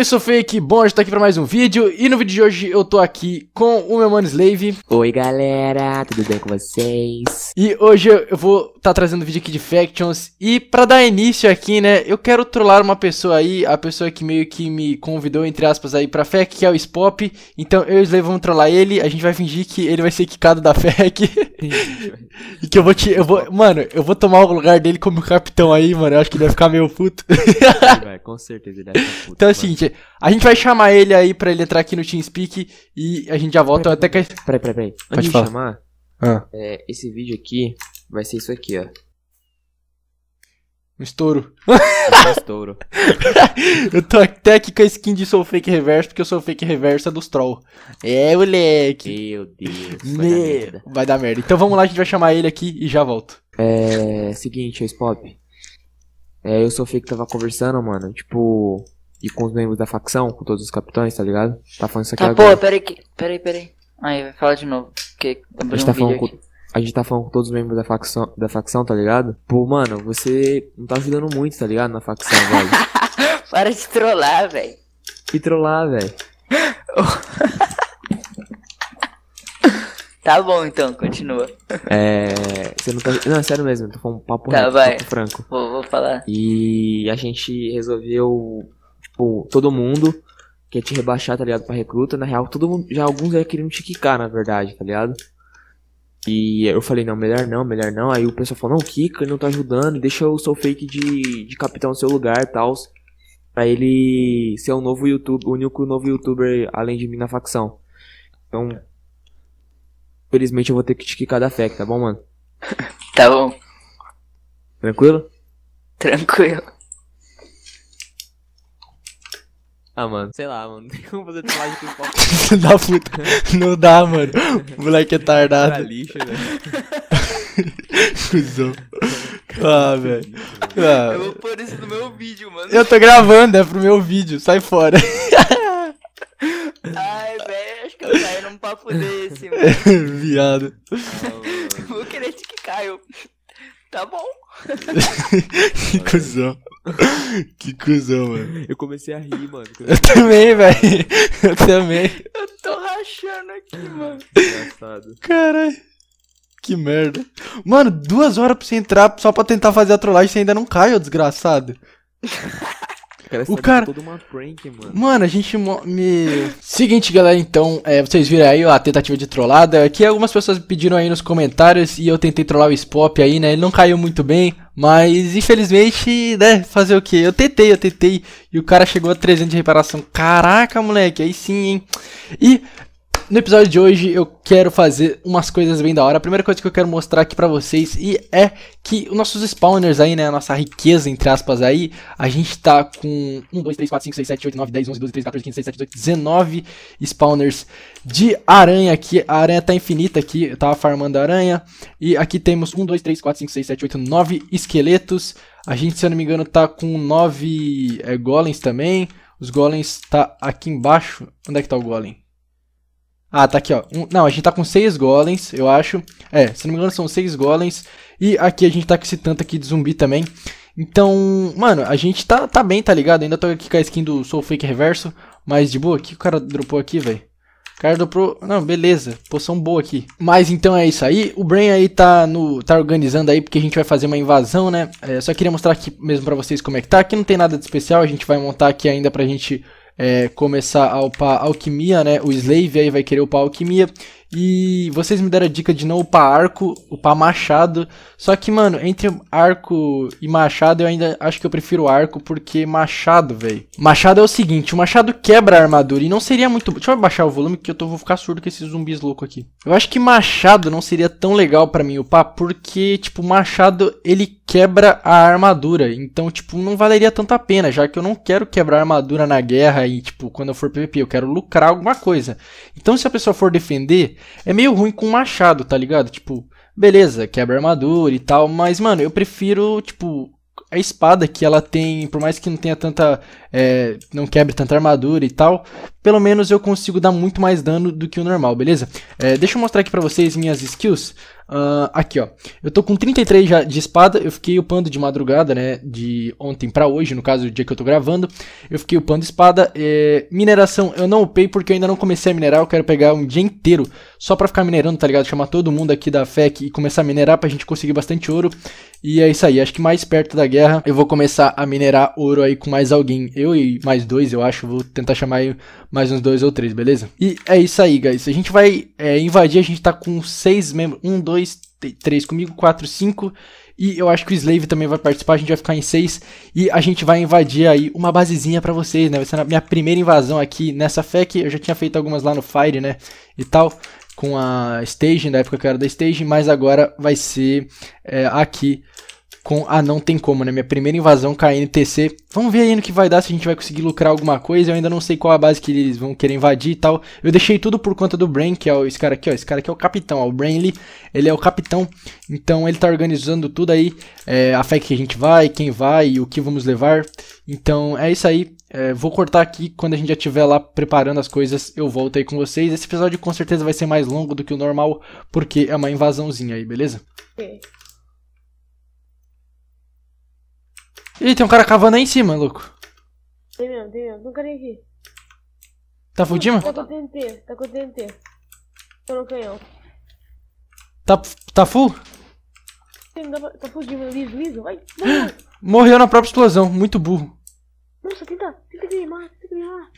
eu sou Fake, bom estar tá aqui para mais um vídeo e no vídeo de hoje eu tô aqui com o meu mano Slave. Oi galera, tudo bem com vocês? E hoje eu vou estar tá trazendo um vídeo aqui de Factions e para dar início aqui, né, eu quero trollar uma pessoa aí, a pessoa que meio que me convidou, entre aspas, aí pra FEC, que é o Spop. Então eu e o Slave vamos trollar ele, a gente vai fingir que ele vai ser quicado da FEC. E que eu vou te. Eu vou, mano, eu vou tomar o lugar dele como capitão aí, mano. Eu acho que ele vai ficar meio puto. vai, com certeza ele vai ficar puto. Então é o seguinte, a gente vai chamar ele aí pra ele entrar aqui no TeamSpeak e a gente já volta até que. Peraí, peraí, peraí. Antes Pode de chamar, ah. é, esse vídeo aqui vai ser isso aqui, ó. Um estouro. Um estouro. eu tô até aqui com a skin de Sou Fake Reverso, porque eu sou Fake Reverso é dos Troll. É, moleque. Meu Deus. Vai, Me... vai dar merda. Então vamos lá, a gente vai chamar ele aqui e já volto. É. Seguinte, Spop. É, eu sou o Fake que tava conversando, mano. Tipo. E com os membros da facção, com todos os capitães, tá ligado? Tá falando isso aqui tá, agora. Pô, peraí, peraí, peraí. Aí, vai falar de novo. Que a gente um tá falando aqui. com a gente tá falando com todos os membros da facção, da facção, tá ligado? Pô, mano, você não tá ajudando muito, tá ligado? Na facção, velho. Para de trollar, velho. Que trollar, velho. tá bom, então, continua. É. Você não tá. Não, é sério mesmo, tô falando um papo, tá, reto, vai. papo franco. Vou, vou falar. E a gente resolveu, tipo, todo mundo quer te rebaixar, tá ligado? Pra recruta. Na real, todo mundo. Já alguns aí queriam te quicar, na verdade, tá ligado? E eu falei, não, melhor não, melhor não. Aí o pessoal falou, não, Kika não tá ajudando, deixa o seu fake de, de capitão no seu lugar e tal. Pra ele ser um novo YouTube, o único novo youtuber além de mim na facção. Então, infelizmente eu vou ter que te quicar da FEC, tá bom, mano? tá bom. Tranquilo? Tranquilo. Ah, mano, sei lá, mano. tem como fazer trollagem com Não da puta. Não dá, mano. O moleque é tardado. É lixo, né? ah, velho. Cusão. Ah, velho. Ah. Eu vou pôr isso no meu vídeo, mano. Eu tô gravando, é pro meu vídeo. Sai fora. Ai, velho, acho que eu caí num papo desse, mano. Viado. Vou querer que caiu. Tá bom. que cuzão. Que cuzão, mano. Eu comecei a rir, mano. Eu também, velho. Eu também. Eu tô rachando aqui, mano. Engraçado. Caralho. Que merda. Mano, duas horas pra você entrar só pra tentar fazer a trollagem, você ainda não cai, ô desgraçado. Cara, o cara. É uma prank, mano. Mano, a gente. Me... Seguinte, galera, então. É, vocês viram aí a tentativa de trollada. Que algumas pessoas pediram aí nos comentários. E eu tentei trollar o Spop aí, né? Ele não caiu muito bem. Mas, infelizmente, né? Fazer o quê? Eu tentei, eu tentei. E o cara chegou a 300 de reparação. Caraca, moleque. Aí sim, hein? E no episódio de hoje eu quero fazer umas coisas bem da hora. A primeira coisa que eu quero mostrar aqui pra vocês e é que os nossos spawners aí, né, a nossa riqueza, entre aspas, aí, a gente tá com 1, 2, 3, 4, 5, 6, 7, 8, 9, 10, 11, 12, 13, 14, 15, 16, 17, 18, 19 spawners de aranha aqui. A aranha tá infinita aqui, eu tava farmando aranha. E aqui temos 1, 2, 3, 4, 5, 6, 7, 8, 9 esqueletos. A gente, se eu não me engano, tá com 9 é, golems também. Os golems tá aqui embaixo. Onde é que tá o golem? Ah, tá aqui, ó. Um, não, a gente tá com seis golems, eu acho. É, se não me engano são seis golems. E aqui a gente tá com esse tanto aqui de zumbi também. Então, mano, a gente tá, tá bem, tá ligado? Ainda tô aqui com a skin do Soul Fake Reverso. Mas de boa, o que o cara dropou aqui, velho? Cara dropou. Não, beleza. Poção boa aqui. Mas então é isso aí. O Brain aí tá no. tá organizando aí, porque a gente vai fazer uma invasão, né? É, só queria mostrar aqui mesmo pra vocês como é que tá. Aqui não tem nada de especial, a gente vai montar aqui ainda pra gente é, começar a upar alquimia, né? O Slave aí vai querer upar alquimia. E vocês me deram a dica de não upar arco, upar machado. Só que, mano, entre arco e machado, eu ainda acho que eu prefiro arco porque machado, velho. Machado é o seguinte: o machado quebra a armadura e não seria muito. Deixa eu baixar o volume que eu tô, vou ficar surdo com esses zumbis loucos aqui. Eu acho que machado não seria tão legal para mim upar porque, tipo, machado ele quebra a armadura. Então, tipo, não valeria tanto a pena, já que eu não quero quebrar a armadura na guerra e, tipo, quando eu for PVP, eu quero lucrar alguma coisa. Então, se a pessoa for defender é meio ruim com machado, tá ligado? Tipo, beleza, quebra armadura e tal, mas, mano, eu prefiro, tipo, a espada que ela tem, por mais que não tenha tanta. É, não quebre tanta armadura e tal, pelo menos eu consigo dar muito mais dano do que o normal, beleza? É, deixa eu mostrar aqui pra vocês minhas skills. Uh, aqui ó, eu tô com 33 já de espada, eu fiquei upando de madrugada, né, de ontem pra hoje, no caso, o dia que eu tô gravando, eu fiquei upando espada, é, mineração eu não upei porque eu ainda não comecei a minerar, eu quero pegar um dia inteiro só pra ficar minerando, tá ligado, chamar todo mundo aqui da FEC e começar a minerar pra gente conseguir bastante ouro, e é isso aí, acho que mais perto da guerra guerra, eu vou começar a minerar ouro aí com mais alguém. Eu e mais dois, eu acho. Vou tentar chamar aí mais uns dois ou três, beleza? E é isso aí, guys. A gente vai é, invadir, a gente tá com seis membros. Um, dois, três comigo, quatro, cinco. E eu acho que o Slave também vai participar, a gente vai ficar em 6 e a gente vai invadir aí uma basezinha para vocês, né? Vai ser a minha primeira invasão aqui nessa FEC, eu já tinha feito algumas lá no Fire, né? E tal, com a Stage, na época que eu era da Stage, mas agora vai ser é, aqui com Ah, não tem como, né? Minha primeira invasão NTC Vamos ver aí no que vai dar, se a gente vai conseguir lucrar alguma coisa. Eu ainda não sei qual a base que eles vão querer invadir e tal. Eu deixei tudo por conta do Brain, que é esse cara aqui, ó. Esse cara aqui é o capitão, ó. O Brainly, ele é o capitão. Então ele tá organizando tudo aí. É, a fé que a gente vai, quem vai e o que vamos levar. Então é isso aí. É, vou cortar aqui. Quando a gente já estiver lá preparando as coisas, eu volto aí com vocês. Esse episódio com certeza vai ser mais longo do que o normal, porque é uma invasãozinha aí, beleza? É. Ih, tem um cara cavando aí em cima, louco. Tem mesmo, tem mesmo. Tem um cara aqui. Tá fudindo? Tá com TNT, tá com TNT. Tô no canhão. Tá, tá full? Sim, Tá fudindo, liso, liso, vai. vai. Morreu na própria explosão, muito burro. Nossa, tenta, tenta queimar, tenta queimar.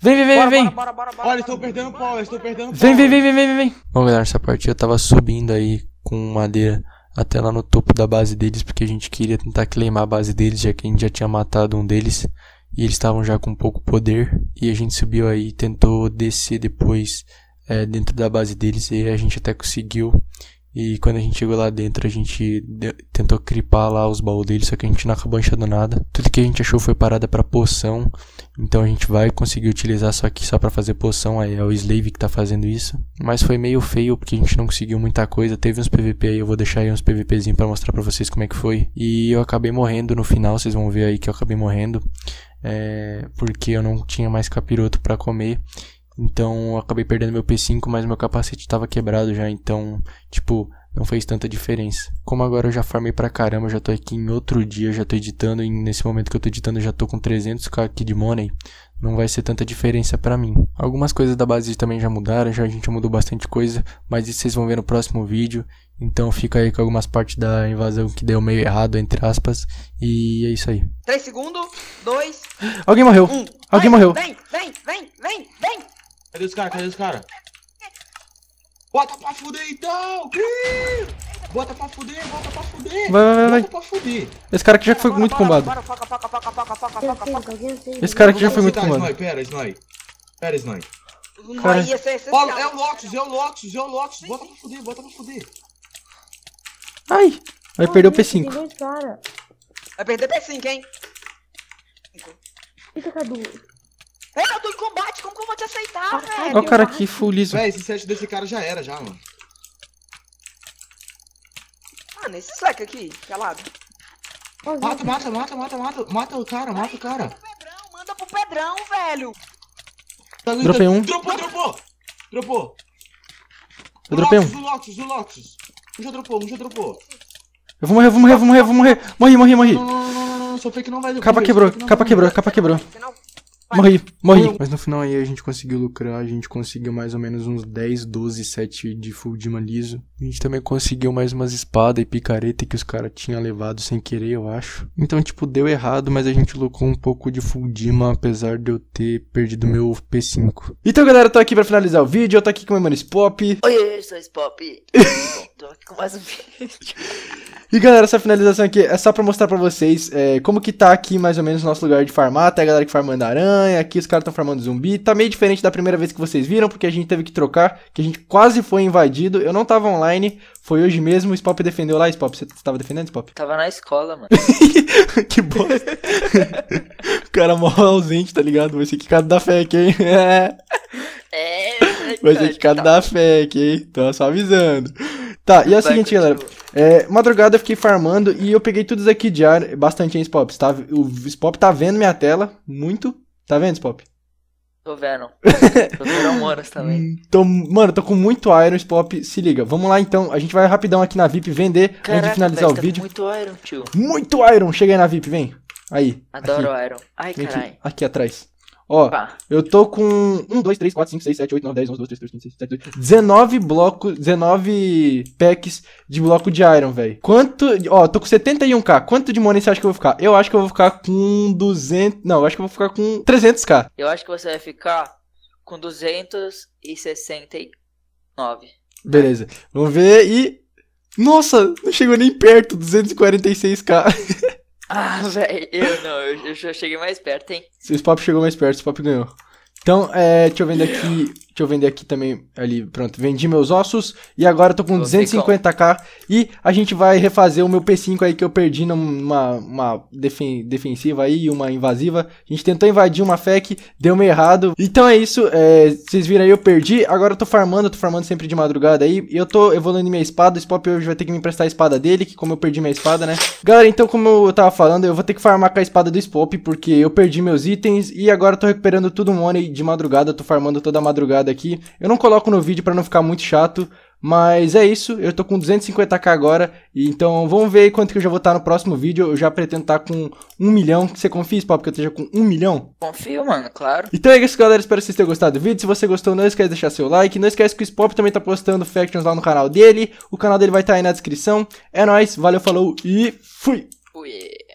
Vem, vem, vem, vem. Bora, bora, bora, Olha, estou perdendo pau, estou perdendo pau. Vem, vem, vem, vem, vem, vem. Bom, galera, essa partida eu tava subindo aí com madeira até lá no topo da base deles, porque a gente queria tentar queimar a base deles, já que a gente já tinha matado um deles e eles estavam já com pouco poder. E a gente subiu aí tentou descer depois é, dentro da base deles, e a gente até conseguiu e quando a gente chegou lá dentro, a gente deu, tentou cripar lá os baús dele, só que a gente não acabou achando nada. Tudo que a gente achou foi parada para poção, então a gente vai conseguir utilizar só que só para fazer poção, aí é o Slave que tá fazendo isso. Mas foi meio feio porque a gente não conseguiu muita coisa, teve uns PVP aí, eu vou deixar aí uns PVPzinho para mostrar para vocês como é que foi. E eu acabei morrendo no final, vocês vão ver aí que eu acabei morrendo. É, porque eu não tinha mais capiroto para comer então eu acabei perdendo meu P5, mas meu capacete estava quebrado já, então, tipo, não fez tanta diferença. Como agora eu já farmei pra caramba, já tô aqui em outro dia, já tô editando, e nesse momento que eu tô editando já tô com 300k aqui de money, não vai ser tanta diferença para mim. Algumas coisas da base também já mudaram, já a gente mudou bastante coisa, mas isso vocês vão ver no próximo vídeo. Então fica aí com algumas partes da invasão que deu meio errado, entre aspas, e é isso aí. 3 segundos, 2... Alguém morreu! Um. Alguém morreu! Vem, vem, vem, vem, vem! Cadê os caras? Cadê os caras? Bota pra fuder então! Bota pra fuder, bota pra fuder! Vai, vai, vai! Bota pra fuder! Esse cara aqui já foi muito combado. Esse cara aqui já foi muito combado. Pera, Snoy. Pera, Snoy. Cara... É Paulo, é o Lotus, é o Lotus, é o Lotus. Bota pra fuder, bota pra fuder. Ai! Vai perder o P5. Vai perder o P5, hein? Fica, Cadu. É, eu tô em combate, como que eu vou te aceitar, ah, velho? Olha o cara aqui, full liso. Véi, esse set desse cara já era, já, mano. Mano, esse slack aqui, calado. Mata, mata, mata, mata, mata, mata o cara, mata o cara. Manda pro Pedrão, manda pro Pedrão velho. Tá dropei um. Dropou, dropou. Dropou. Eu dropei um. O Loxus, o Loxus. Um já dropou, um já dropou. Eu vou morrer, vou morrer, vou morrer, vou morrer. Morri, morri, morri. Não, não, não, não, não. Seu fake não vai Capa quebrou, capa quebrou, capa quebrou. Morri, morri. Mas no final aí a gente conseguiu lucrar, a gente conseguiu mais ou menos uns 10, 12, 7 de Fuldima liso. A gente também conseguiu mais umas espadas e picareta que os caras tinham levado sem querer, eu acho. Então, tipo, deu errado, mas a gente lucrou um pouco de Fuldima, apesar de eu ter perdido meu P5. Então, galera, eu tô aqui pra finalizar o vídeo, eu tô aqui com meu mano Spop. Oi, eu sou Spop. tô aqui com mais um vídeo. E galera, essa finalização aqui é só pra mostrar pra vocês é, como que tá aqui mais ou menos o nosso lugar de farmar. Até a galera que farmando andarão aranha, aqui os caras estão formando zumbi. Tá meio diferente da primeira vez que vocês viram, porque a gente teve que trocar, que a gente quase foi invadido. Eu não tava online, foi hoje mesmo. O Spop defendeu lá, Spop. Você tava defendendo, Spop? Tava na escola, mano. que bosta. o cara mó ausente, tá ligado? Vai ser quicado da fé aqui, hein? é. é Vai ser quicado tá. da fé aqui, hein? Tô só avisando. Tá, e é o seguinte, galera. É, madrugada eu fiquei farmando e eu peguei tudo isso aqui de ar, bastante em Spop. Tá, o Spop tá vendo minha tela, muito. Tá vendo, Spop? Tô vendo. Tô vendo horas também. Tô, então, mano, tô com muito Iron, Spop. Se liga. Vamos lá então. A gente vai rapidão aqui na VIP vender Caraca, antes de finalizar o tá vídeo. muito Iron, tio. Muito Iron. Chega aí na VIP, vem. Aí. Adoro aqui. Iron. Ai, caralho. Aqui, aqui atrás. Ó, Pá. eu tô com 1, 2, 3, 4, 5, 6, 7, 8, 9, 10, 11, 12, 13, 14, 15, 16, 17, 18, 19 blocos, 19 packs de bloco de iron, velho. Quanto, ó, tô com 71k. Quanto de money você acha que eu vou ficar? Eu acho que eu vou ficar com 200, não, eu acho que eu vou ficar com 300k. Eu acho que você vai ficar com 269. Beleza, vamos ver e... Nossa, não chegou nem perto, 246k. Ah, velho, eu não, eu, eu, cheguei mais perto, hein? O pop chegou mais perto, O pop ganhou. Então, é, deixa eu vendo aqui Deixa eu vender aqui também ali, pronto, vendi meus ossos e agora tô com 250k e a gente vai refazer o meu P5 aí que eu perdi numa uma defen defensiva aí, uma invasiva. A gente tentou invadir uma FEC, deu meio errado. Então é isso, é, vocês viram aí, eu perdi, agora eu tô farmando, eu tô farmando sempre de madrugada aí. E eu tô evoluindo minha espada, o Spop hoje vai ter que me emprestar a espada dele, que como eu perdi minha espada, né? Galera, então como eu tava falando, eu vou ter que farmar com a espada do Spop porque eu perdi meus itens e agora eu tô recuperando tudo money de madrugada, eu tô farmando toda a madrugada aqui. Eu não coloco no vídeo para não ficar muito chato, mas é isso, eu tô com 250k agora, então vamos ver quanto que eu já vou estar tá no próximo vídeo. Eu já pretendo estar tá com 1 milhão. Você confia, Spop, que eu esteja com 1 milhão? Confio, mano, claro. Então é isso, galera. Espero que vocês tenham gostado do vídeo. Se você gostou, não esquece de deixar seu like. Não esquece que o Spop também tá postando Factions lá no canal dele. O canal dele vai estar tá aí na descrição. É nóis, valeu, falou e fui! Ué.